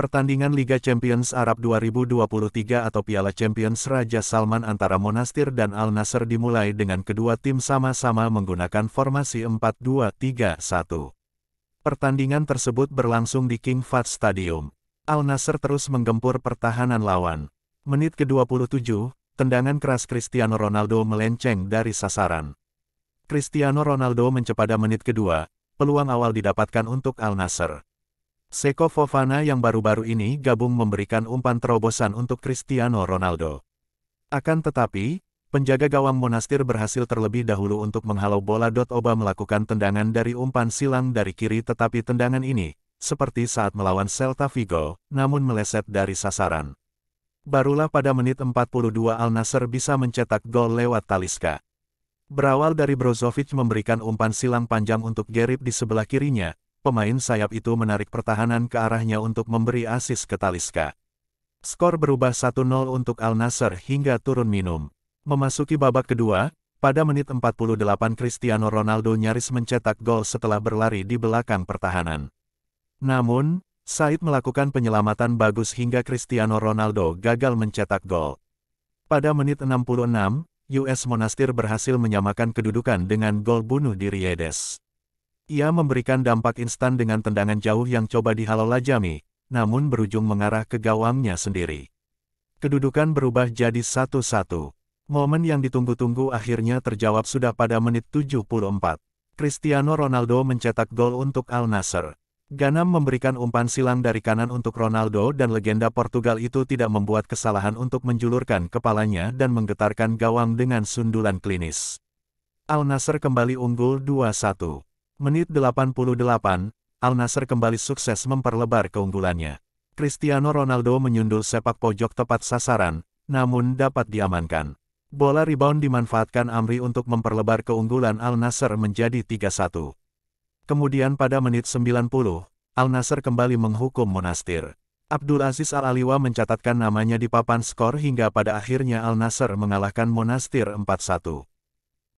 Pertandingan Liga Champions Arab 2023 atau Piala Champions Raja Salman antara Monastir dan Al Nasser dimulai dengan kedua tim sama-sama menggunakan formasi 4-2-3-1. Pertandingan tersebut berlangsung di King Fahd Stadium. Al Nasser terus menggempur pertahanan lawan. Menit ke-27, tendangan keras Cristiano Ronaldo melenceng dari sasaran. Cristiano Ronaldo mencepada menit kedua, peluang awal didapatkan untuk Al Nasser. Seko Fofana yang baru-baru ini gabung memberikan umpan terobosan untuk Cristiano Ronaldo. Akan tetapi, penjaga gawang Monastir berhasil terlebih dahulu untuk menghalau bola. Oba melakukan tendangan dari umpan silang dari kiri tetapi tendangan ini, seperti saat melawan Celta Vigo, namun meleset dari sasaran. Barulah pada menit 42 Al Nasser bisa mencetak gol lewat Taliska. Berawal dari Brozovic memberikan umpan silang panjang untuk Gerib di sebelah kirinya, pemain sayap itu menarik pertahanan ke arahnya untuk memberi asis ke Taliska. Skor berubah 1-0 untuk Al Nasser hingga turun minum. Memasuki babak kedua, pada menit 48 Cristiano Ronaldo nyaris mencetak gol setelah berlari di belakang pertahanan. Namun, Said melakukan penyelamatan bagus hingga Cristiano Ronaldo gagal mencetak gol. Pada menit 66, US Monastir berhasil menyamakan kedudukan dengan gol bunuh diri Yedes. Ia memberikan dampak instan dengan tendangan jauh yang coba dihalau Lajami, namun berujung mengarah ke gawangnya sendiri. Kedudukan berubah jadi satu-satu. Momen yang ditunggu-tunggu akhirnya terjawab sudah pada menit 74. Cristiano Ronaldo mencetak gol untuk Al Nasser. Ganam memberikan umpan silang dari kanan untuk Ronaldo dan legenda Portugal itu tidak membuat kesalahan untuk menjulurkan kepalanya dan menggetarkan gawang dengan sundulan klinis. Al Nasser kembali unggul 2-1. Menit 88, Al Nasser kembali sukses memperlebar keunggulannya. Cristiano Ronaldo menyundul sepak pojok tepat sasaran, namun dapat diamankan. Bola rebound dimanfaatkan Amri untuk memperlebar keunggulan Al Nasser menjadi 3-1. Kemudian pada menit 90, Al Nasser kembali menghukum Monastir. Abdul Aziz Al-Aliwa mencatatkan namanya di papan skor hingga pada akhirnya Al Nasser mengalahkan Monastir 4-1.